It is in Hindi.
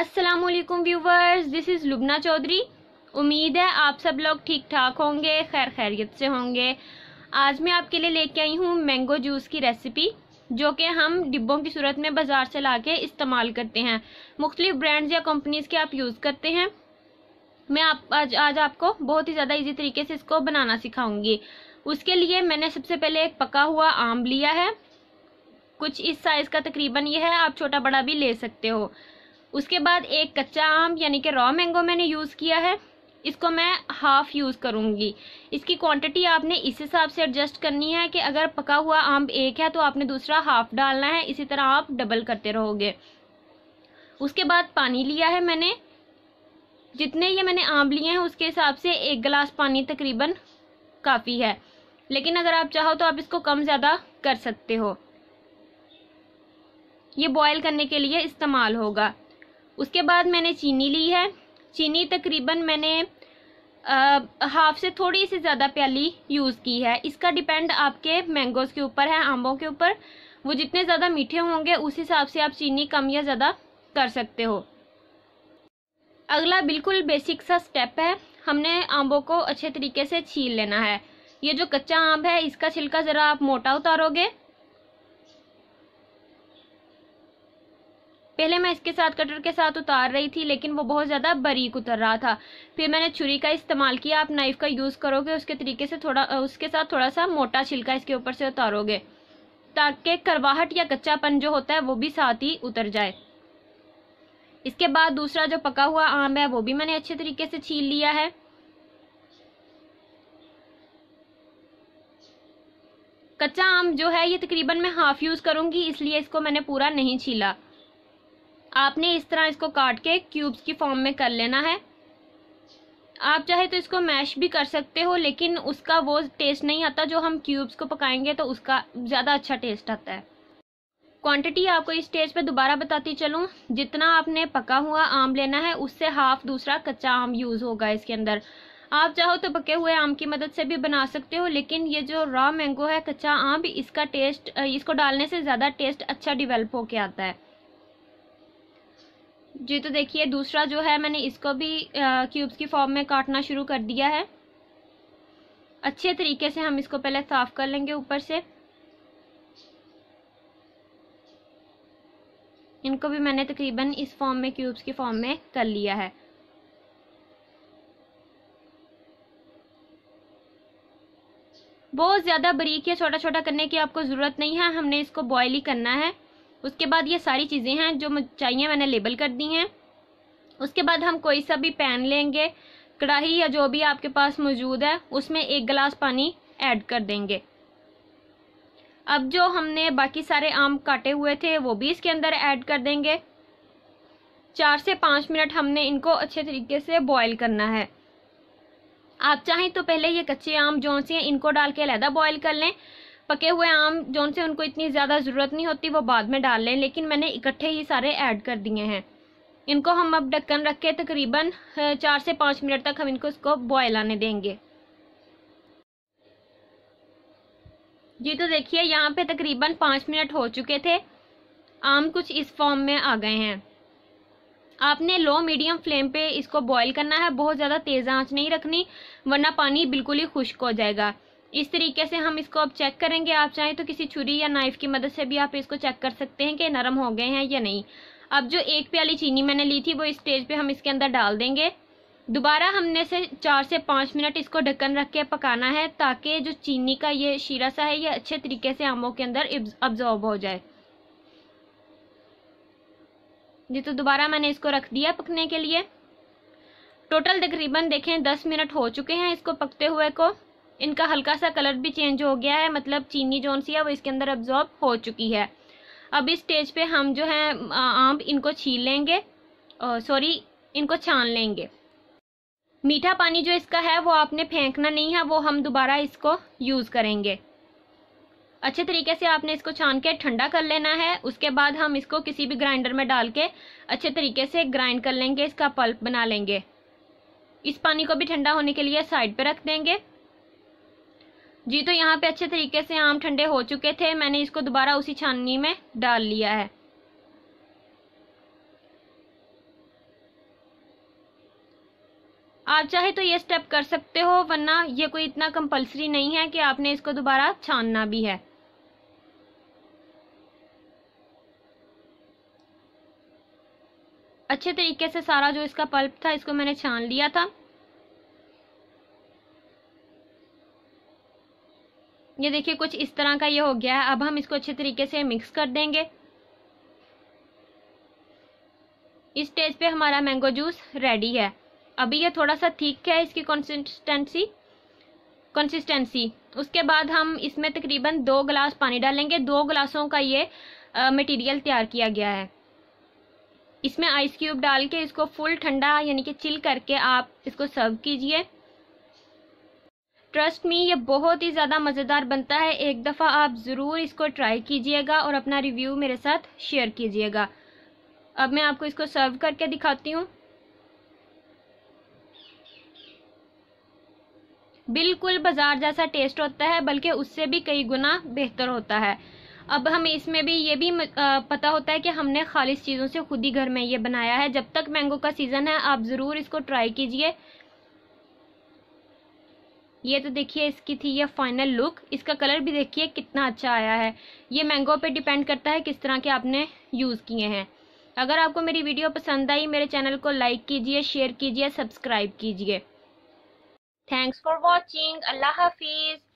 Aslam viewers this is Lubna Chaudhary उम्मीद है आप सब लोग ठीक ठाक होंगे खैर खैरियत से होंगे आज मैं आपके लिए लेके आई हूँ मैंगो जूस की रेसिपी जो कि हम डिब्बों की सूरत में बाज़ार से ला के इस्तेमाल करते हैं मुख्तलिफ़ ब्रांड्स या कंपनीज़ के आप यूज़ करते हैं मैं आप आज आज आपको बहुत ही ज़्यादा इजी तरीके से इसको बनाना सिखाऊंगी उसके लिए मैंने सबसे पहले एक पका हुआ आम लिया है कुछ इस साइज़ का तकरीबन ये है आप छोटा बड़ा भी ले सकते हो उसके बाद एक कच्चा आम यानी कि रॉ मैंगो मैंने यूज़ किया है इसको मैं हाफ यूज़ करूँगी इसकी क्वांटिटी आपने इस हिसाब से एडजस्ट करनी है कि अगर पका हुआ आम एक है तो आपने दूसरा हाफ डालना है इसी तरह आप डबल करते रहोगे उसके बाद पानी लिया है मैंने जितने ये मैंने आम लिए हैं उसके हिसाब से एक गिलास पानी तकरीबन काफ़ी है लेकिन अगर आप चाहो तो आप इसको कम ज़्यादा कर सकते हो ये बॉयल करने के लिए इस्तेमाल होगा उसके बाद मैंने चीनी ली है चीनी तकरीबन मैंने हाफ से थोड़ी सी ज़्यादा प्याली यूज़ की है इसका डिपेंड आपके मैंगोज़ के ऊपर है आम्बों के ऊपर वो जितने ज़्यादा मीठे होंगे उस हिसाब से आप चीनी कम या ज़्यादा कर सकते हो अगला बिल्कुल बेसिक सा स्टेप है हमने आम्बों को अच्छे तरीके से छील लेना है ये जो कच्चा आम है इसका छिलका ज़रा आप मोटा उतारोगे पहले मैं इसके साथ कटर के साथ उतार रही थी लेकिन वो बहुत ज़्यादा बारीक उतर रहा था फिर मैंने छुरी का इस्तेमाल किया आप नाइफ़ का यूज़ करोगे उसके तरीके से थोड़ा उसके साथ थोड़ा सा मोटा छिलका इसके ऊपर से उतारोगे ताकि करवाहट या कच्चापन जो होता है वो भी साथ ही उतर जाए इसके बाद दूसरा जो पका हुआ आम है वो भी मैंने अच्छे तरीके से छील लिया है कच्चा आम जो है ये तकरीबन मैं हाफ यूज़ करूँगी इसलिए इसको मैंने पूरा नहीं छीला आपने इस तरह इसको काट के क्यूब्स की फॉर्म में कर लेना है आप चाहे तो इसको मैश भी कर सकते हो लेकिन उसका वो टेस्ट नहीं आता जो हम क्यूब्स को पकाएंगे तो उसका ज़्यादा अच्छा टेस्ट आता है क्वांटिटी आपको इस स्टेज पे दोबारा बताती चलूँ जितना आपने पका हुआ आम लेना है उससे हाफ दूसरा कच्चा आम यूज़ होगा इसके अंदर आप चाहो तो पके हुए आम की मदद से भी बना सकते हो लेकिन ये जो रॉ मैंगो है कच्चा आम इसका टेस्ट इसको डालने से ज़्यादा टेस्ट अच्छा डिवेलप होके आता है जी तो देखिए दूसरा जो है मैंने इसको भी क्यूब्स की फॉर्म में काटना शुरू कर दिया है अच्छे तरीके से हम इसको पहले साफ़ कर लेंगे ऊपर से इनको भी मैंने तकरीबन इस फॉर्म में क्यूब्स की फॉर्म में कर लिया है बहुत ज़्यादा बारीक या छोटा छोटा करने की आपको ज़रूरत नहीं है हमने इसको बॉयल ही करना है उसके बाद ये सारी चीज़ें हैं जो चाहिए मैंने लेबल कर दी हैं उसके बाद हम कोई सा भी पैन लेंगे कढ़ाई या जो भी आपके पास मौजूद है उसमें एक गिलास पानी ऐड कर देंगे अब जो हमने बाकी सारे आम काटे हुए थे वो भी इसके अंदर ऐड कर देंगे चार से पाँच मिनट हमने इनको अच्छे तरीके से बॉयल करना है आप चाहें तो पहले ये कच्चे आम जो हैं इनको डाल के अलहदा बॉयल कर लें पके हुए आम जो से उनको इतनी ज़्यादा ज़रूरत नहीं होती वो बाद में डाल लें लेकिन मैंने इकट्ठे ही सारे ऐड कर दिए हैं इनको हम अब ढक्कन रख के तकरीबन चार से पाँच मिनट तक हम इनको इसको बॉयल आने देंगे जी तो देखिए यहाँ पे तकरीबन पाँच मिनट हो चुके थे आम कुछ इस फॉर्म में आ गए हैं आपने लो मीडियम फ्लेम पे इसको बॉईल करना है बहुत ज़्यादा तेज़ आंच नहीं रखनी वरना पानी बिल्कुल ही खुश्क हो जाएगा इस तरीके से हम इसको अब चेक करेंगे आप चाहें तो किसी छुरी या नाइफ़ की मदद से भी आप इसको चेक कर सकते हैं कि नरम हो गए हैं या नहीं अब जो एक प्याली चीनी मैंने ली थी वो इस स्टेज पे हम इसके अंदर डाल देंगे दोबारा हमने से चार से पाँच मिनट इसको ढक्कन रख के पकाना है ताकि जो चीनी का ये शीरा सा है ये अच्छे तरीके से आमों के अंदर अब्जॉर्ब हो जाए जी तो दोबारा मैंने इसको रख दिया पकने के लिए टोटल तकरीबन देखें दस मिनट हो चुके हैं इसको पकते हुए को इनका हल्का सा कलर भी चेंज हो गया है मतलब चीनी जोन सी है वो इसके अंदर अब्जॉर्ब हो चुकी है अब इस स्टेज पे हम जो है आम इनको छील लेंगे सॉरी इनको छान लेंगे मीठा पानी जो इसका है वो आपने फेंकना नहीं है वो हम दोबारा इसको यूज़ करेंगे अच्छे तरीके से आपने इसको छान के ठंडा कर लेना है उसके बाद हम इसको किसी भी ग्राइंडर में डाल के अच्छे तरीके से ग्राइंड कर लेंगे इसका पल्प बना लेंगे इस पानी को भी ठंडा होने के लिए साइड पर रख देंगे जी तो यहाँ पे अच्छे तरीके से आम ठंडे हो चुके थे मैंने इसको दोबारा उसी छाननी में डाल लिया है आप चाहे तो ये स्टेप कर सकते हो वरना ये कोई इतना कंपलसरी नहीं है कि आपने इसको दोबारा छानना भी है अच्छे तरीके से सारा जो इसका पल्प था इसको मैंने छान लिया था ये देखिए कुछ इस तरह का ये हो गया है अब हम इसको अच्छे तरीके से मिक्स कर देंगे इस स्टेज पे हमारा मैंगो जूस रेडी है अभी ये थोड़ा सा ठीक है इसकी कंसिस्टेंसी कंसिस्टेंसी उसके बाद हम इसमें तकरीबन दो गिलास पानी डालेंगे दो गिलासों का ये मटेरियल तैयार किया गया है इसमें आइस क्यूब डाल के इसको फुल ठंडा यानी कि चिल करके आप इसको सर्व कीजिए ट्रस्ट मी ये बहुत ही ज़्यादा मज़ेदार बनता है एक दफ़ा आप ज़रूर इसको ट्राई कीजिएगा और अपना रिव्यू मेरे साथ शेयर कीजिएगा अब मैं आपको इसको सर्व करके दिखाती हूँ बिल्कुल बाज़ार जैसा टेस्ट होता है बल्कि उससे भी कई गुना बेहतर होता है अब हमें इसमें भी ये भी पता होता है कि हमने खालिश चीज़ों से खुद ही घर में ये बनाया है जब तक मैंगो का सीज़न है आप ज़रूर इसको ट्राई कीजिए ये तो देखिए इसकी थी ये फाइनल लुक इसका कलर भी देखिए कितना अच्छा आया है ये मैंगो पे डिपेंड करता है किस तरह के आपने यूज़ किए हैं अगर आपको मेरी वीडियो पसंद आई मेरे चैनल को लाइक कीजिए शेयर कीजिए सब्सक्राइब कीजिए थैंक्स फॉर वॉचिंग अल्लाह हाफिज़